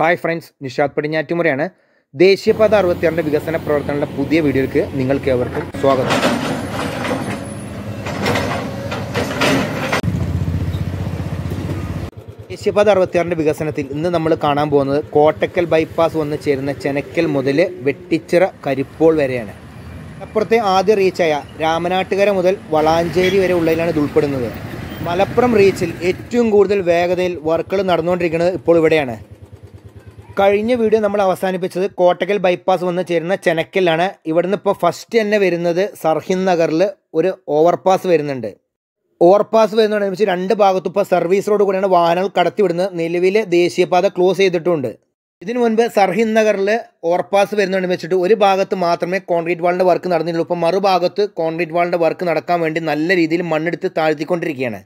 hi friends Nishad പടിഞ്ഞാറ്റുമുറയാണ് ദേശീയപാത അറുപത്തിയാറിൻ്റെ വികസന പ്രവർത്തനങ്ങളുടെ പുതിയ വീഡിയോയിലേക്ക് നിങ്ങൾക്ക് ഏവർക്കും സ്വാഗതം ദേശീയപാത അറുപത്തിയാറിൻ്റെ വികസനത്തിൽ ഇന്ന് നമ്മൾ കാണാൻ പോകുന്നത് കോട്ടക്കൽ ബൈപ്പാസ് വന്ന് ചേരുന്ന ചെനക്കൽ മുതൽ വെട്ടിച്ചിറ കരിപ്പോൾ വരെയാണ് അപ്പുറത്തെ ആദ്യ റീച്ചായ രാമനാട്ടുകര മുതൽ വളാഞ്ചേരി വരെ ഉള്ളതിലാണ് ഇത് ഉൾപ്പെടുന്നത് മലപ്പുറം റീച്ചിൽ ഏറ്റവും കൂടുതൽ വേഗതയിൽ വർക്കുകൾ നടന്നുകൊണ്ടിരിക്കുന്നത് ഇപ്പോൾ ഇവിടെയാണ് കഴിഞ്ഞ വീഡിയോ നമ്മൾ അവസാനിപ്പിച്ചത് കോട്ടക്കൽ ബൈപ്പാസ് വന്ന് ചേരുന്ന ചെനക്കലാണ് ഇവിടുന്ന് ഇപ്പോൾ ഫസ്റ്റ് തന്നെ വരുന്നത് സർഹിന്ദ് നഗറിൽ ഒരു ഓവർപാസ് വരുന്നുണ്ട് ഓവർപാസ് വരുന്നതോടനുബന്ധിച്ച് രണ്ട് ഭാഗത്തും ഇപ്പോൾ സർവീസ് റോഡ് കൂടെയാണ് വാഹനങ്ങൾ കടത്തിവിടുന്നത് നിലവിലെ ദേശീയപാത ക്ലോസ് ചെയ്തിട്ടുണ്ട് ഇതിനു മുൻപ് സർഹിന്ദ് നഗറിൽ ഓവർപാസ് വെച്ചിട്ട് ഒരു ഭാഗത്ത് മാത്രമേ കോൺക്രീറ്റ് വാളിൻ്റെ വർക്ക് നടന്നിട്ടുള്ളൂ ഇപ്പോൾ മറുഭാഗത്ത് കോൺക്രീറ്റ് വാളിൻ്റെ വർക്ക് നടക്കാൻ വേണ്ടി നല്ല രീതിയിൽ മണ്ണെടുത്ത് താഴ്ത്തിക്കൊണ്ടിരിക്കുകയാണ്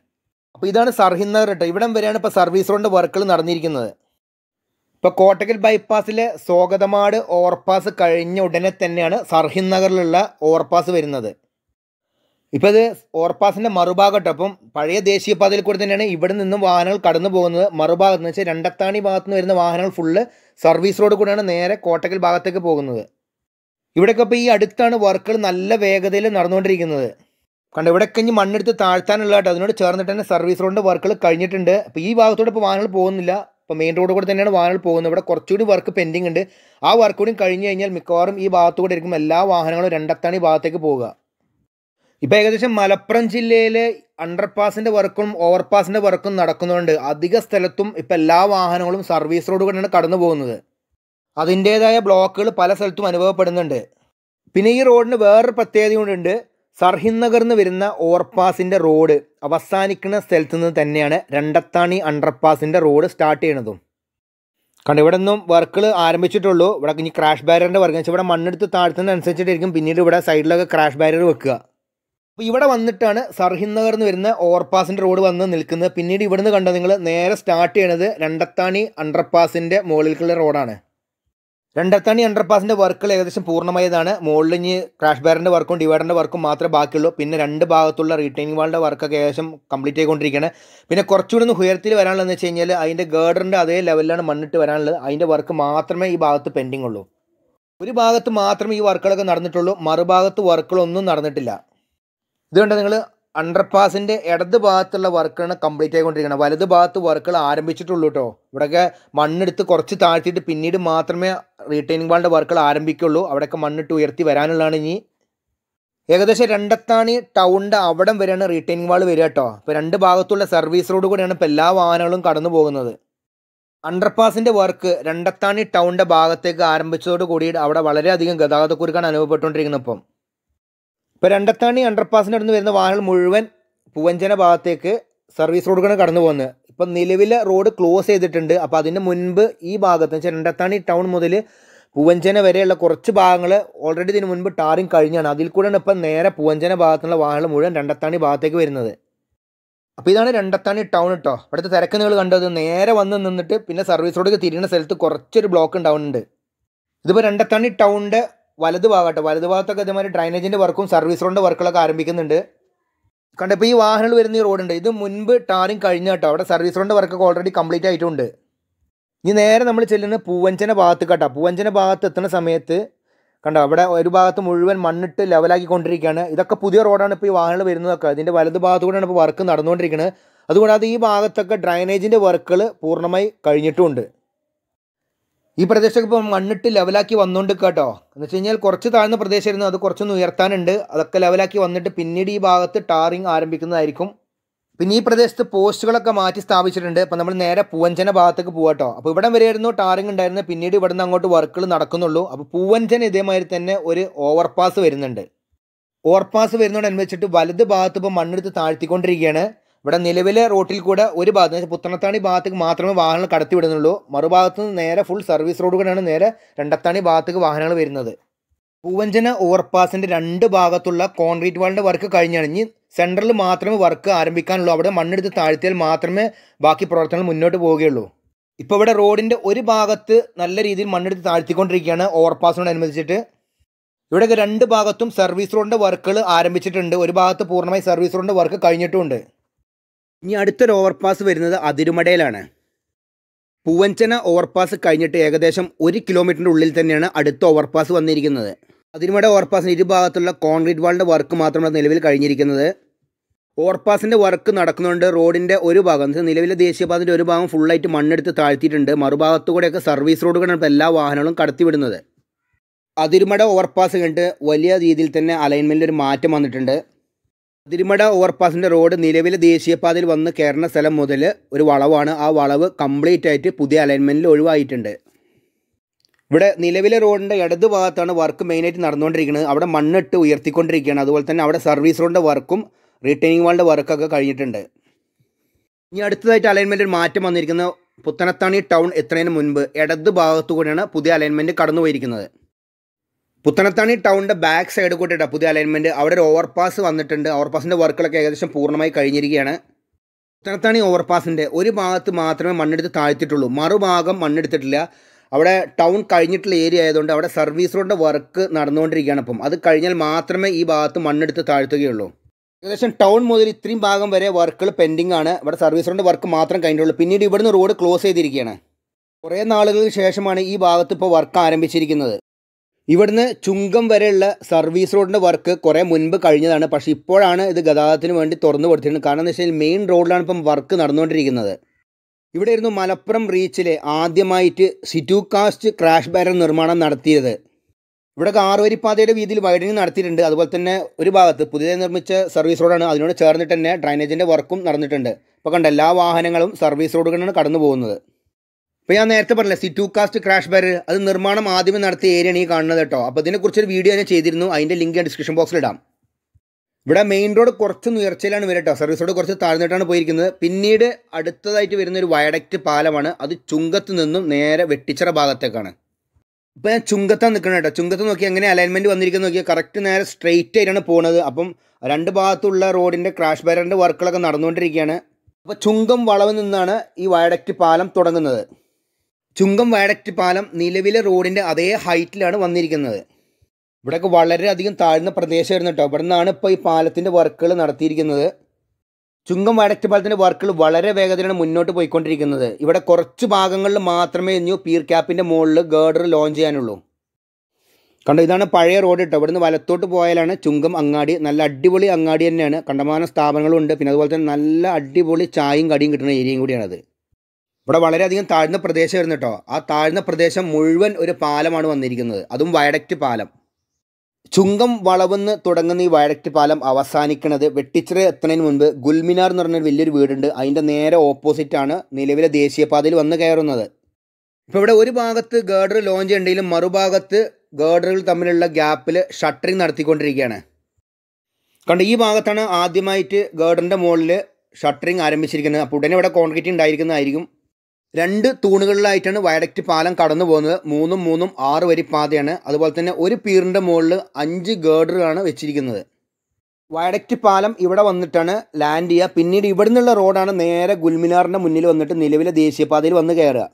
അപ്പോൾ ഇതാണ് സർഹിന്ദ് നഗർ കേട്ടോ ഇവിടം വരെയാണ് ഇപ്പോൾ സർവീസ് റോഡിൻ്റെ വർക്കുകൾ നടന്നിരിക്കുന്നത് ഇപ്പൊ കോട്ടക്കൽ ബൈപ്പാസിലെ സ്വാഗതമാട് ഓവർപാസ് കഴിഞ്ഞ ഉടനെ തന്നെയാണ് സർഹിന്ദ് നഗറിലുള്ള ഓവർപാസ് വരുന്നത് ഇപ്പോൾ ഇത് ഓവർപാസിൻ്റെ മറുഭാഗട്ടോ അപ്പം പഴയ ദേശീയപാതയിൽ കൂടി തന്നെയാണ് ഇവിടെ നിന്നും വാഹനങ്ങൾ കടന്നു പോകുന്നത് മറുഭാഗത്ത് എന്ന് വെച്ചാൽ രണ്ടത്താണി ഭാഗത്ത് നിന്ന് വരുന്ന വാഹനങ്ങൾ ഫുള്ള് സർവീസ് റോഡ് കൂടെയാണ് നേരെ കോട്ടക്കൽ ഭാഗത്തേക്ക് പോകുന്നത് ഇവിടെയൊക്കെ ഇപ്പോൾ ഈ അടുത്താണ് വർക്കുകൾ നല്ല വേഗതയിൽ നടന്നുകൊണ്ടിരിക്കുന്നത് കണ്ടോ ഇവിടെയൊക്കെ ഇനി മണ്ണെടുത്ത് താഴ്ത്താനുള്ളതായിട്ട് അതിനോട് ചേർന്നിട്ട് തന്നെ സർവീസ് റോഡിൻ്റെ വർക്കുകൾ കഴിഞ്ഞിട്ടുണ്ട് അപ്പോൾ ഈ ഭാഗത്തോടെ ഇപ്പോൾ വാഹനങ്ങൾ പോകുന്നില്ല ഇപ്പോൾ മെയിൻ റോഡ് കൂടെ തന്നെയാണ് വാഹനങ്ങൾ പോകുന്നത് ഇവിടെ കുറച്ചുകൂടി വർക്ക് പെൻഡിങ് ഉണ്ട് ആ വർക്ക് കൂടി കഴിഞ്ഞ് കഴിഞ്ഞാൽ മിക്കവാറും ഈ ഭാഗത്തുകൂടെ കൂടെ ഇരിക്കും എല്ലാ വാഹനങ്ങളും ഈ ഭാഗത്തേക്ക് പോവുക ഇപ്പോൾ ഏകദേശം മലപ്പുറം ജില്ലയിലെ അണ്ടർപാസിൻ്റെ വർക്കും ഓവർപാസിൻ്റെ വർക്കും നടക്കുന്നുണ്ട് അധിക സ്ഥലത്തും ഇപ്പോൾ എല്ലാ വാഹനങ്ങളും സർവീസ് റോഡ് കൂടെയാണ് കടന്നു പോകുന്നത് അതിൻ്റേതായ ബ്ലോക്കുകൾ പല സ്ഥലത്തും അനുഭവപ്പെടുന്നുണ്ട് പിന്നെ ഈ റോഡിന് വേറൊരു പ്രത്യേകത കൊണ്ടുണ്ട് സർഹിന്ദ് നഗറിൽ നിന്ന് വരുന്ന ഓവർപാസിൻ്റെ റോഡ് അവസാനിക്കുന്ന സ്ഥലത്ത് നിന്ന് തന്നെയാണ് രണ്ടത്താണി അണ്ടർപാസിൻ്റെ റോഡ് സ്റ്റാർട്ട് ചെയ്യണതും കണ്ട ഇവിടെ നിന്നും വർക്കുകൾ ആരംഭിച്ചിട്ടുള്ളൂ ഇവിടെ ഇനി ക്രാഷ് ബാരിയറിൻ്റെ വർക്ക് വെച്ചാൽ ഇവിടെ മണ്ണെടുത്ത് താഴ്ത്തുന്നതനുസരിച്ചിട്ടായിരിക്കും പിന്നീട് ഇവിടെ സൈഡിലൊക്കെ ക്രാഷ് ബാരിയർ വെക്കുക അപ്പോൾ ഇവിടെ വന്നിട്ടാണ് സർഹിന്ദ് നഗറിൽ നിന്ന് വരുന്ന ഓവർപാസിൻ്റെ റോഡ് വന്ന് നിൽക്കുന്നത് പിന്നീട് ഇവിടുന്ന് കണ്ടത് നിങ്ങൾ നേരെ സ്റ്റാർട്ട് ചെയ്യണത് രണ്ടത്താണി അണ്ടർപാസിൻ്റെ മുകളിലേക്കുള്ള റോഡാണ് രണ്ടരത്തണി അണ്ടർപാസിൻ്റെ വർക്കുകൾ ഏകദേശം പൂർണ്ണമായതാണ് മുകളിൽ ഇനി ക്രാഷ് ബാറിൻ്റെ വർക്കും ഡിവൈഡറിൻ്റെ വർക്കും മാത്രമേ ബാക്കിയുള്ളൂ പിന്നെ രണ്ട് ഭാഗത്തുള്ള റീറ്റൈനിങ് വാളിൻ്റെ വർക്കൊക്കെ ഏകദേശം കംപ്ലീറ്റ് ചെയ്തുകൊണ്ടിരിക്കുകയാണ് പിന്നെ കുറച്ചുകൂടി ഒന്ന് ഉയർത്തിൽ വരാനുള്ളതെന്ന് വെച്ച് കഴിഞ്ഞാൽ അതിൻ്റെ ഗേഡറിൻ്റെ അതേ ലെവലിലാണ് മണ്ണിട്ട് വരാനുള്ളത് അതിൻ്റെ വർക്ക് മാത്രമേ ഈ ഭാഗത്ത് പെൻഡിങ് ഉള്ളൂ ഒരു ഭാഗത്ത് മാത്രമേ ഈ വർക്കുകളൊക്കെ നടന്നിട്ടുള്ളൂ മറുഭാഗത്ത് വർക്കുകളൊന്നും നടന്നിട്ടില്ല ഇതുകൊണ്ട് നിങ്ങൾ അണ്ടർപാസിൻ്റെ ഇടത് ഭാഗത്തുള്ള വർക്കാണ് കംപ്ലീറ്റ് ആയിക്കൊണ്ടിരിക്കുന്നത് വലത് ഭാഗത്ത് വർക്കുകൾ ആരംഭിച്ചിട്ടുള്ളൂ കേട്ടോ ഇവിടെയൊക്കെ മണ്ണെടുത്ത് കുറച്ച് താഴ്ത്തിയിട്ട് പിന്നീട് മാത്രമേ റീറ്റൈനിങ് വാളിൻ്റെ വർക്കുകൾ ആരംഭിക്കുള്ളൂ അവിടെയൊക്കെ മണ്ണിട്ട് ഉയർത്തി വരാനുള്ളതാണ് ഇനി ഏകദേശം രണ്ടത്താണി ടൗണിൻ്റെ അവിടം വരെയാണ് റീറ്റൈനിങ് വാൾ വരിക കേട്ടോ അപ്പോൾ രണ്ട് ഭാഗത്തുള്ള സർവീസ് റോഡ് കൂടെയാണ് ഇപ്പോൾ എല്ലാ വാഹനങ്ങളും കടന്നു പോകുന്നത് അണ്ടർപാസിൻ്റെ വർക്ക് രണ്ടത്താണി ടൗണിൻ്റെ ഭാഗത്തേക്ക് ആരംഭിച്ചതോടുകൂടി അവിടെ വളരെയധികം ഗതാഗതക്കുരുക്കാണ് അനുഭവപ്പെട്ടുകൊണ്ടിരിക്കുന്നത് ഇപ്പം ഇപ്പോൾ രണ്ടത്താണി അണ്ടർപാസിൻ്റെ അടുത്ത് വരുന്ന വാഹനങ്ങൾ മുഴുവൻ പൂവഞ്ചന ഭാഗത്തേക്ക് സർവീസ് റോഡുകളാണ് കടന്നു പോകുന്നത് ഇപ്പം നിലവിലെ റോഡ് ക്ലോസ് ചെയ്തിട്ടുണ്ട് അപ്പോൾ അതിന് മുൻപ് ഈ ഭാഗത്ത് വെച്ചാൽ രണ്ടത്താണി ടൗൺ മുതൽ പൂവഞ്ചന വരെയുള്ള കുറച്ച് ഭാഗങ്ങൾ ഓൾറെഡി ഇതിന് മുൻപ് ടാറിങ് കഴിഞ്ഞാണ് അതിൽ കൂടെയാണ് ഇപ്പം നേരെ പൂവഞ്ചന ഭാഗത്തുള്ള വാഹനങ്ങൾ മുഴുവൻ രണ്ടത്താണി ഭാഗത്തേക്ക് വരുന്നത് അപ്പോൾ ഇതാണ് രണ്ടത്താണി ടൗൺ കേട്ടോ ഇവിടുത്തെ തിരക്ക് നിങ്ങൾ കണ്ടത് നേരെ വന്ന് നിന്നിട്ട് പിന്നെ സർവീസ് റോഡിലേക്ക് തിരിയുന്ന സ്ഥലത്ത് കുറച്ചൊരു ബ്ലോക്ക് ഉണ്ടാവുന്നുണ്ട് ഇതിപ്പോൾ രണ്ടത്താണി ടൗണിൻ്റെ വലത് ഭാഗമാട്ടെ വലത് ഭാഗത്തൊക്കെ ഇതേമാതിരി ഡ്രൈനേജിൻ്റെ വർക്കും സർവീസ് റോഡിൻ്റെ വർക്കുകളൊക്കെ ആരംഭിക്കുന്നുണ്ട് കണ്ട ഇപ്പോൾ ഈ വാഹനങ്ങൾ വരുന്ന ഈ റോഡുണ്ട് ഇത് മുൻപ് ടാറിങ് കഴിഞ്ഞ കേട്ടോ അവിടെ സർവീസ് റോഡിൻ്റെ വർക്കൊക്കെ ഓൾറെഡി കംപ്ലീറ്റ് ആയിട്ടുണ്ട് ഇനി നേരെ നമ്മൾ ചെല്ലുന്ന പൂവഞ്ചന ഭാഗത്ത് കേട്ടോ പൂവഞ്ചന ഭാഗത്ത് എത്തുന്ന സമയത്ത് കണ്ടോ അവിടെ ഒരു ഭാഗത്ത് മുഴുവൻ മണ്ണിട്ട് ലെവലാക്കി കൊണ്ടിരിക്കുകയാണ് ഇതൊക്കെ പുതിയ റോഡാണ് ഇപ്പോൾ ഈ വാഹനങ്ങൾ വരുന്നതൊക്കെ അതിൻ്റെ വലത് ഭാഗത്ത് കൂടെയാണ് ഇപ്പോൾ വർക്ക് നടന്നുകൊണ്ടിരിക്കുന്നത് അതുകൂടാതെ ഈ ഭാഗത്തൊക്കെ ഡ്രൈനേജിൻ്റെ വർക്കുകൾ പൂർണ്ണമായി കഴിഞ്ഞിട്ടുമുണ്ട് ഈ പ്രദേശമൊക്കെ ഇപ്പം മണ്ണിട്ട് ലെവലാക്കി വന്നുകൊണ്ട് കേട്ടോ എന്ന് വെച്ച് കഴിഞ്ഞാൽ കുറച്ച് താഴ്ന്ന പ്രദേശമായിരുന്നു അത് കുറച്ചൊന്ന് ഉയർത്താനുണ്ട് അതൊക്കെ ലെവലാക്കി വന്നിട്ട് പിന്നീട് ഈ ഭാഗത്ത് ടാറിങ് ആരംഭിക്കുന്നതായിരിക്കും പിന്നെ ഈ പ്രദേശത്ത് പോസ്റ്റുകളൊക്കെ മാറ്റി സ്ഥാപിച്ചിട്ടുണ്ട് അപ്പോൾ നമ്മൾ നേരെ പൂവഞ്ചന ഭാഗത്തേക്ക് പോകാട്ടോ അപ്പോൾ ഇവിടം വരെയായിരുന്നു ടാറിങ് ഉണ്ടായിരുന്നത് പിന്നീട് ഇവിടെ നിന്ന് അങ്ങോട്ട് വർക്കുകൾ നടക്കുന്നുള്ളൂ അപ്പോൾ പൂവഞ്ചന ഇതേമാതിരി തന്നെ ഒരു ഓവർപാസ് വരുന്നുണ്ട് ഓവർപാസ് വരുന്നതോടനുസരിച്ചിട്ട് വലത് ഭാഗത്ത് ഇപ്പോൾ മണ്ണെടുത്ത് താഴ്ത്തിക്കൊണ്ടിരിക്കുകയാണ് ഇവിടെ നിലവിലെ റോട്ടിൽ കൂടെ ഒരു ഭാഗത്ത് പുത്തനത്താണി ഭാഗത്തേക്ക് മാത്രമേ വാഹനങ്ങൾ കടത്തിവിടുന്നുള്ളൂ മറുഭാഗത്ത് നിന്ന് നേരെ ഫുൾ സർവീസ് റോഡ് കൂടെയാണ് നേരെ രണ്ടത്താണി ഭാഗത്തേക്ക് വാഹനങ്ങൾ വരുന്നത് പൂവഞ്ചന ഓവർപാസിൻ്റെ രണ്ട് ഭാഗത്തുള്ള കോൺക്രീറ്റ് വാളിൻ്റെ വർക്ക് കഴിഞ്ഞാണ് ഇനി സെൻട്രലിൽ മാത്രമേ വർക്ക് ആരംഭിക്കാനുള്ളൂ അവിടെ മണ്ണെടുത്ത് താഴ്ത്തിയാൽ മാത്രമേ ബാക്കി പ്രവർത്തനങ്ങൾ മുന്നോട്ട് പോവുകയുള്ളൂ ഇപ്പോൾ ഇവിടെ റോഡിൻ്റെ ഒരു ഭാഗത്ത് നല്ല രീതിയിൽ മണ്ണെടുത്ത് താഴ്ത്തിക്കൊണ്ടിരിക്കുകയാണ് ഓവർപാസിനോട് അനുബന്ധിച്ചിട്ട് ഇവിടെ രണ്ട് ഭാഗത്തും സർവീസ് റോഡിൻ്റെ വർക്കുകൾ ആരംഭിച്ചിട്ടുണ്ട് ഒരു ഭാഗത്ത് പൂർണ്ണമായി സർവീസ് റോഡിൻ്റെ വർക്ക് കഴിഞ്ഞിട്ടുമുണ്ട് ഇനി അടുത്തൊരു ഓവർപാസ് വരുന്നത് അതിരുമടയിലാണ് പൂവഞ്ചന ഓവർപാസ് കഴിഞ്ഞിട്ട് ഏകദേശം ഒരു കിലോമീറ്ററിൻ്റെ ഉള്ളിൽ തന്നെയാണ് അടുത്ത ഓവർപാസ് വന്നിരിക്കുന്നത് അതിരുമട ഓവർപാസിന് ഇരുഭാഗത്തുള്ള കോൺക്രീറ്റ് വാളിൻ്റെ വർക്ക് മാത്രമാണ് നിലവിൽ കഴിഞ്ഞിരിക്കുന്നത് ഓവർപാസിൻ്റെ വർക്ക് നടക്കുന്നുണ്ട് റോഡിൻ്റെ ഒരു ഭാഗം നിലവിലെ ദേശീയപാതയുടെ ഒരു ഭാഗം ഫുള്ളായിട്ട് മണ്ണെടുത്ത് താഴ്ത്തിയിട്ടുണ്ട് മറുഭാഗത്തു കൂടെയൊക്കെ സർവീസ് റോഡുകളാണ് ഇപ്പോൾ എല്ലാ വാഹനങ്ങളും കടത്തിവിടുന്നത് അതിരുമട ഓവർപാസ് കണ്ട് വലിയ രീതിയിൽ തന്നെ അലൈൻമെൻറ്റിൽ ഒരു മാറ്റം വന്നിട്ടുണ്ട് അതിരിമട ഓവർപാസിൻ്റെ റോഡ് നിലവിലെ ദേശീയപാതയിൽ വന്ന് കയറുന്ന സ്ഥലം മുതൽ ഒരു വളവാണ് ആ വളവ് കംപ്ലീറ്റ് ആയിട്ട് പുതിയ അലൈൻമെൻറ്റിൽ ഒഴിവായിട്ടുണ്ട് ഇവിടെ നിലവിലെ റോഡിൻ്റെ ഇടത് ഭാഗത്താണ് വർക്ക് മെയിനായിട്ട് നടന്നുകൊണ്ടിരിക്കുന്നത് അവിടെ മണ്ണിട്ട് ഉയർത്തിക്കൊണ്ടിരിക്കുകയാണ് അതുപോലെ തന്നെ അവിടെ സർവീസ് റോഡിൻ്റെ വർക്കും റീറ്റൈനിങ് വാളിൻ്റെ വർക്കൊക്കെ കഴിഞ്ഞിട്ടുണ്ട് ഇനി അടുത്തതായിട്ട് അലൈൻമെൻറ്റിൽ മാറ്റം വന്നിരിക്കുന്ന പുത്തനത്താണി ടൗൺ എത്രയും മുൻപ് ഇടത് ഭാഗത്തു കൂടിയാണ് പുതിയ അലൈൻമെൻറ്റ് കടന്നു പോയിരിക്കുന്നത് പുത്തനത്താണി ടൗണിൻ്റെ ബാക്ക് സൈഡ് കൂട്ടിയിട്ടാണ് പുതിയ അലൈൻമെൻറ്റ് അവിടെ ഒരു ഓവർപാസ് വന്നിട്ടുണ്ട് ഓവർപാസിൻ്റെ വർക്കുകളൊക്കെ ഏകദേശം പൂർണ്ണമായി കഴിഞ്ഞിരിക്കുകയാണ് പുത്തനത്താണി ഓവർപാസിൻ്റെ ഒരു ഭാഗത്ത് മാത്രമേ മണ്ണെടുത്ത് താഴ്ത്തിയിട്ടുള്ളൂ മറുഭാഗം മണ്ണെടുത്തിട്ടില്ല അവിടെ ടൗൺ കഴിഞ്ഞിട്ടുള്ള ഏരിയ ആയതുകൊണ്ട് അവിടെ സർവീസ് റോഡിൻ്റെ വർക്ക് നടന്നുകൊണ്ടിരിക്കുകയാണ് അപ്പം അത് കഴിഞ്ഞാൽ മാത്രമേ ഈ ഭാഗത്ത് മണ്ണെടുത്ത് താഴ്ത്തുകയുള്ളൂ ഏകദേശം ടൗൺ മുതൽ ഇത്രയും ഭാഗം വരെ വർക്കുകൾ പെൻഡിങ് ആണ് ഇവിടെ സർവീസ് റോഡിൻ്റെ വർക്ക് മാത്രം കഴിഞ്ഞിട്ടുള്ളൂ പിന്നീട് ഇവിടുന്ന് റോഡ് ക്ലോസ് ചെയ്തിരിക്കുകയാണ് കുറേ നാളുകൾക്ക് ശേഷമാണ് ഈ ഭാഗത്ത് ഇപ്പോൾ വർക്ക് ആരംഭിച്ചിരിക്കുന്നത് ഇവിടുന്ന് ചുങ്കം വരെയുള്ള സർവീസ് റോഡിൻ്റെ വർക്ക് കുറേ മുൻപ് കഴിഞ്ഞതാണ് പക്ഷേ ഇപ്പോഴാണ് ഇത് ഗതാഗതത്തിന് വേണ്ടി തുറന്നു കൊടുത്തിരിക്കുന്നത് കാരണം എന്ന് വെച്ചാൽ മെയിൻ റോഡിലാണ് ഇപ്പം വർക്ക് നടന്നുകൊണ്ടിരിക്കുന്നത് ഇവിടെ ആയിരുന്നു മലപ്പുറം റീച്ചിലെ ആദ്യമായിട്ട് സിറ്റു കാസ്റ്റ് ക്രാഷ് ബാരർ നിർമ്മാണം നടത്തിയത് ഇവിടെ കാറുവരിപ്പാതയുടെ വീതിയിൽ വൈഡനിങ് നടത്തിയിട്ടുണ്ട് അതുപോലെ തന്നെ ഒരു ഭാഗത്ത് പുതിയതായി നിർമ്മിച്ച സർവീസ് റോഡാണ് അതിനോട് ചേർന്നിട്ട് തന്നെ ഡ്രൈനേജിൻ്റെ വർക്കും നടന്നിട്ടുണ്ട് ഇപ്പോൾ കണ്ട എല്ലാ വാഹനങ്ങളും സർവീസ് റോഡുകളാണ് കടന്നു പോകുന്നത് ഇപ്പോൾ ഞാൻ നേരത്തെ പറഞ്ഞില്ല സിറ്റു കാസ്റ്റ് ക്രാഷ് ബാരർ അത് നിർമ്മാണം ആദ്യമേ നടത്തിയ ഏരിയയാണ് ഈ കാണുന്നത് കേട്ടോ അപ്പോൾ അതിനെക്കുറിച്ചൊരു വീഡിയോ ഞാൻ ചെയ്തിരുന്നു അതിൻ്റെ ലിങ്ക് ഞാൻ ഡിസ്ക്രിപ്ഷൻ ബോക്സിൽ ഇടാം ഇവിടെ മെയിൻ റോഡ് കുറച്ച് ഉയർച്ചയിലാണ് വരിക കേട്ടോ സർവീസ് റോഡ് കുറച്ച് താഴ്ന്നിട്ടാണ് പോയിരിക്കുന്നത് പിന്നീട് അടുത്തതായിട്ട് വരുന്ന ഒരു വയഡക്റ്റ് പാലമാണ് അത് ചുങ്കത്ത് നിന്നും നേരെ വെട്ടിച്ചിറ ഭാഗത്തേക്കാണ് ഇപ്പോൾ ഞാൻ ചുങ്കത്താണ് നിൽക്കണം കേട്ടോ ചുങ്കത്ത് നോക്കി എങ്ങനെ അലൈൻമെൻറ്റ് വന്നിരിക്കുന്നത് നോക്കിയാൽ കറക്റ്റ് നേരെ സ്ട്രെയിറ്റ് ആയിട്ടാണ് പോണത് അപ്പം രണ്ട് ഭാഗത്തുള്ള റോഡിൻ്റെ ക്രാഷ് ബാരറിൻ്റെ വർക്കുകളൊക്കെ നടന്നുകൊണ്ടിരിക്കുകയാണ് അപ്പോൾ ചുങ്കം വളവ് നിന്നാണ് ഈ വയഡക്റ്റ് പാലം തുടങ്ങുന്നത് ചുങ്കം വയഡക്റ്റ് പാലം നിലവിലെ റോഡിൻ്റെ അതേ ഹൈറ്റിലാണ് വന്നിരിക്കുന്നത് ഇവിടെയൊക്കെ വളരെയധികം താഴ്ന്ന പ്രദേശമായിരുന്നു കേട്ടോ ഇവിടെ നിന്നാണ് ഇപ്പോൾ ഈ പാലത്തിൻ്റെ വർക്കുകൾ നടത്തിയിരിക്കുന്നത് ചുങ്കം വയഡക്റ്റ് പാലത്തിൻ്റെ വർക്കുകൾ വളരെ വേഗത്തിലാണ് മുന്നോട്ട് പോയിക്കൊണ്ടിരിക്കുന്നത് ഇവിടെ കുറച്ച് ഭാഗങ്ങളിൽ മാത്രമേ ഇനി പീർ ക്യാപ്പിൻ്റെ മുകളിൽ ഗേർഡർ ലോഞ്ച് ചെയ്യാനുള്ളൂ കണ്ടോ ഇതാണ് പഴയ റോഡ് കേട്ടോ ഇവിടുന്ന് വലത്തോട്ട് പോയാലാണ് ചുങ്കം അങ്ങാടി നല്ല അടിപൊളി അങ്ങാടി തന്നെയാണ് കണ്ടമാനം സ്ഥാപനങ്ങളുണ്ട് പിന്നെ അതുപോലെ തന്നെ നല്ല അടിപൊളി ചായയും കടിയും കിട്ടുന്ന ഏരിയയും കൂടിയാണത് ഇവിടെ വളരെയധികം താഴ്ന്ന പ്രദേശം കേട്ടോ ആ താഴ്ന്ന പ്രദേശം മുഴുവൻ ഒരു പാലമാണ് വന്നിരിക്കുന്നത് അതും വയഡക്റ്റ് പാലം ചുങ്കം വളവെന്ന് തുടങ്ങുന്ന ഈ വയഡക്റ്റ് പാലം അവസാനിക്കുന്നത് വെട്ടിച്ചിറ എത്തുന്നതിന് മുൻപ് ഗുൽമിനാർ എന്ന് പറഞ്ഞൊരു വലിയൊരു വീടുണ്ട് അതിൻ്റെ നേരെ ഓപ്പോസിറ്റാണ് നിലവിലെ ദേശീയപാതയിൽ വന്ന് കയറുന്നത് ഇപ്പോൾ ഇവിടെ ഒരു ഭാഗത്ത് ഗേഡർ ലോഞ്ച് ഉണ്ടെങ്കിലും മറുഭാഗത്ത് ഗേഡറുകൾ തമ്മിലുള്ള ഗ്യാപ്പിൽ ഷട്ടറിങ് നടത്തിക്കൊണ്ടിരിക്കുകയാണ് കണ്ട് ഈ ഭാഗത്താണ് ആദ്യമായിട്ട് ഗേഡറിൻ്റെ മുകളിൽ ഷട്ടറിങ് ആരംഭിച്ചിരിക്കുന്നത് അപ്പോൾ ഉടനെ ഇവിടെ കോൺക്രീറ്റ് ഉണ്ടായിരിക്കുന്നതായിരിക്കും രണ്ട് തൂണുകളിലായിട്ടാണ് വയഡക്റ്റ് പാലം കടന്നു പോകുന്നത് മൂന്നും മൂന്നും ആറ് വരി പാതയാണ് അതുപോലെ തന്നെ ഒരു പീറിൻ്റെ മുകളിൽ അഞ്ച് ഗേർഡറാണ് വെച്ചിരിക്കുന്നത് വയഡക്റ്റ് പാലം ഇവിടെ വന്നിട്ടാണ് ലാൻഡ് ചെയ്യുക പിന്നീട് ഇവിടെ നിന്നുള്ള റോഡാണ് നേരെ ഗുൽമിനാറിൻ്റെ മുന്നിൽ വന്നിട്ട് നിലവിലെ ദേശീയപാതയിൽ വന്ന് കയറുക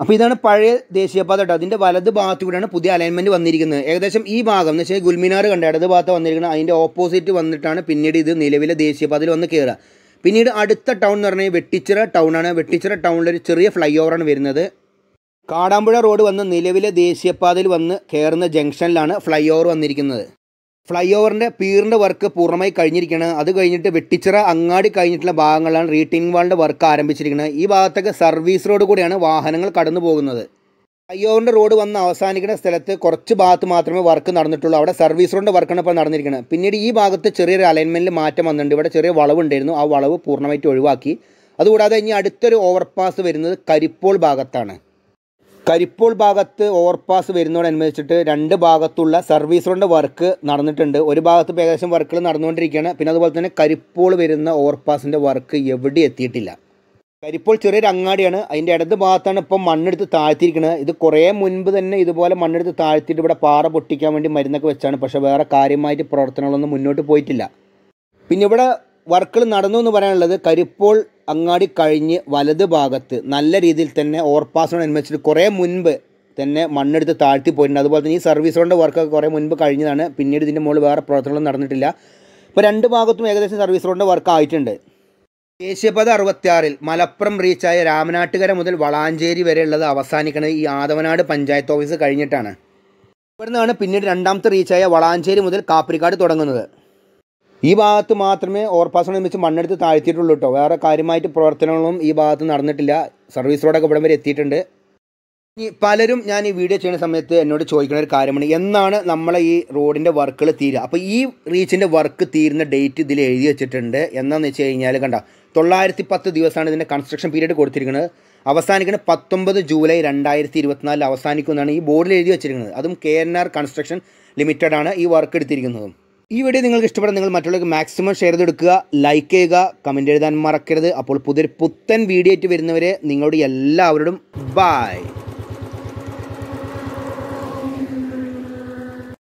അപ്പോൾ ഇതാണ് പഴയ ദേശീയപാത കേട്ടോ അതിൻ്റെ വലത് ഭാഗത്തു കൂടെയാണ് പുതിയ അലൈൻമെൻറ്റ് വന്നിരിക്കുന്നത് ഏകദേശം ഈ ഭാഗം എന്ന് വെച്ചാൽ ഗുൽമിനാർ കണ്ട ഇടത് ഭാഗത്ത് വന്നിരിക്കുന്നത് അതിൻ്റെ ഓപ്പോസിറ്റ് വന്നിട്ടാണ് പിന്നീട് ഇത് നിലവിലെ ദേശീയപാതയിൽ വന്ന് കയറുക പിന്നീട് അടുത്ത ടൗൺ എന്ന് പറഞ്ഞാൽ വെട്ടിച്ചിറ ടൗണാണ് വെട്ടിച്ചിറ ടൗണിൽ ഒരു ചെറിയ ഫ്ലൈ ഓവറാണ് വരുന്നത് കാടാമ്പുഴ റോഡ് വന്ന് നിലവിലെ ദേശീയപാതയിൽ വന്ന് കയറുന്ന ജംഗ്ഷനിലാണ് ഫ്ലൈ ഓവർ വന്നിരിക്കുന്നത് ഫ്ലൈ ഓവറിൻ്റെ പീറിൻ്റെ വർക്ക് പൂർണ്ണമായി കഴിഞ്ഞിരിക്കുകയാണ് അത് കഴിഞ്ഞിട്ട് വെട്ടിച്ചിറ അങ്ങാടി കഴിഞ്ഞിട്ടുള്ള ഭാഗങ്ങളാണ് റീട്ടിങ് വാളിൻ്റെ വർക്ക് ആരംഭിച്ചിരിക്കുന്നത് ഈ ഭാഗത്തൊക്കെ സർവീസ് റോഡ് കൂടിയാണ് വാഹനങ്ങൾ കടന്നു പോകുന്നത് അയ്യോറിൻ്റെ റോഡ് വന്ന് അവസാനിക്കുന്ന സ്ഥലത്ത് കുറച്ച് ഭാഗത്ത് മാത്രമേ വർക്ക് നടന്നിട്ടുള്ളൂ അവിടെ സർവീസ് റോഡിൻ്റെ വർക്കാണ് ഇപ്പോൾ നടന്നിരിക്കുന്നത് പിന്നീട് ഈ ഭാഗത്ത് ചെറിയൊരു അലൈൻമെൻറ്റിൽ മാറ്റം വന്നിട്ടുണ്ട് ഇവിടെ ചെറിയ വളവുണ്ടായിരുന്നു ആ വളവ് പൂർണ്ണമായിട്ട് ഒഴിവാക്കി അതുകൂടാതെ ഇനി അടുത്തൊരു ഓവർപാസ് വരുന്നത് കരിപ്പോൾ ഭാഗത്താണ് കരിപ്പോൾ ഭാഗത്ത് ഓവർപാസ് വരുന്നതോടനുബന്ധിച്ചിട്ട് രണ്ട് ഭാഗത്തുള്ള സർവീസ് റോഡിൻ്റെ വർക്ക് നടന്നിട്ടുണ്ട് ഒരു ഭാഗത്ത് ഏകദേശം വർക്കുകൾ നടന്നുകൊണ്ടിരിക്കുകയാണ് പിന്നെ അതുപോലെ തന്നെ കരിപ്പോൾ വരുന്ന ഓവർപാസിൻ്റെ വർക്ക് എവിടെ എത്തിയിട്ടില്ല കരിപ്പോൾ ചെറിയൊരു അങ്ങാടിയാണ് അതിൻ്റെ ഇടത് ഭാഗത്താണ് ഇപ്പം മണ്ണെടുത്ത് താഴ്ത്തിയിരിക്കുന്നത് ഇത് കുറേ മുൻപ് തന്നെ ഇതുപോലെ മണ്ണെടുത്ത് താഴ്ത്തിയിട്ട് ഇവിടെ പാറ പൊട്ടിക്കാൻ വേണ്ടി മരുന്നൊക്കെ വെച്ചാണ് പക്ഷേ വേറെ കാര്യമായിട്ട് പ്രവർത്തനങ്ങളൊന്നും മുന്നോട്ട് പോയിട്ടില്ല പിന്നെ ഇവിടെ വർക്കുകൾ നടന്നു എന്ന് പറയാനുള്ളത് കരിപ്പോൾ അങ്ങാടി കഴിഞ്ഞ് വലത് ഭാഗത്ത് നല്ല രീതിയിൽ തന്നെ ഓവർപാസിനോട് അനുബന്ധിച്ചിട്ട് കുറേ മുൻപ് തന്നെ മണ്ണെടുത്ത് താഴ്ത്തി പോയിട്ടുണ്ട് അതുപോലെ തന്നെ ഈ സർവീസ് റോഡിൻ്റെ വർക്കൊക്കെ കുറേ മുൻപ് കഴിഞ്ഞതാണ് പിന്നീട് ഇതിൻ്റെ മുകളിൽ വേറെ പ്രവർത്തനങ്ങളൊന്നും നടന്നിട്ടില്ല ഇപ്പോൾ രണ്ട് ഭാഗത്തും ഏകദേശം സർവീസ് റോഡിൻ്റെ വർക്ക് ആയിട്ടുണ്ട് ദേശീയപാത അറുപത്തിയാറിൽ മലപ്പുറം റീച്ചായ രാമനാട്ടുകര മുതൽ വളാഞ്ചേരി വരെയുള്ളത് അവസാനിക്കുന്നത് ഈ ആദവനാട് പഞ്ചായത്ത് ഓഫീസ് കഴിഞ്ഞിട്ടാണ് ഇവിടുന്നാണ് പിന്നീട് രണ്ടാമത്തെ റീച്ചായ വളാഞ്ചേരി മുതൽ കാപ്പിരിക്കാട് തുടങ്ങുന്നത് ഈ ഭാഗത്ത് മാത്രമേ ഓവർപാസ് നിർമ്മിച്ച് മണ്ണെടുത്ത് താഴ്ത്തിയിട്ടുള്ളൂ കേട്ടോ വേറെ കാര്യമായിട്ട് പ്രവർത്തനങ്ങളൊന്നും ഈ ഭാഗത്ത് നടന്നിട്ടില്ല സർവീസ് റോഡൊക്കെ ഇവിടം വരെ എത്തിയിട്ടുണ്ട് ഇനി പലരും ഞാൻ ഈ വീഡിയോ ചെയ്യുന്ന സമയത്ത് എന്നോട് ചോദിക്കുന്ന ഒരു കാര്യമാണ് എന്നാണ് നമ്മളെ ഈ റോഡിൻ്റെ വർക്കുകൾ തീരുക അപ്പോൾ ഈ റീച്ചിൻ്റെ വർക്ക് തീരുന്ന ഡേറ്റ് ഇതിൽ എഴുതി വെച്ചിട്ടുണ്ട് എന്താണെന്ന് വെച്ച് കഴിഞ്ഞാൽ കണ്ട തൊള്ളായിരത്തി പത്ത് ദിവസമാണ് ഇതിൻ്റെ കൺസ്ട്രക്ഷൻ പീരീഡ് കൊടുത്തിരിക്കുന്നത് അവസാനിക്കുന്നത് പത്തൊമ്പത് ജൂലൈ രണ്ടായിരത്തി ഇരുപത്തിനാലിൽ അവസാനിക്കുമെന്നാണ് ഈ ബോർഡിൽ എഴുതി വെച്ചിരിക്കുന്നത് അതും K N R construction limited ആണ് ഈ വർക്ക് എടുത്തിരിക്കുന്നത് ഈ വീഡിയോ നിങ്ങൾക്ക് ഇഷ്ടപ്പെടാൻ നിങ്ങൾ മറ്റുള്ളവർക്ക് മാക്സിമം ഷെയർ ചെയ്തെടുക്കുക ലൈക്ക് ചെയ്യുക കമൻറ്റ് എഴുതാൻ മറക്കരുത് അപ്പോൾ പുതിയൊരു പുത്തൻ വീഡിയോ ആയിട്ട് വരുന്നവരെ നിങ്ങളുടെ എല്ലാവരോടും ബായ്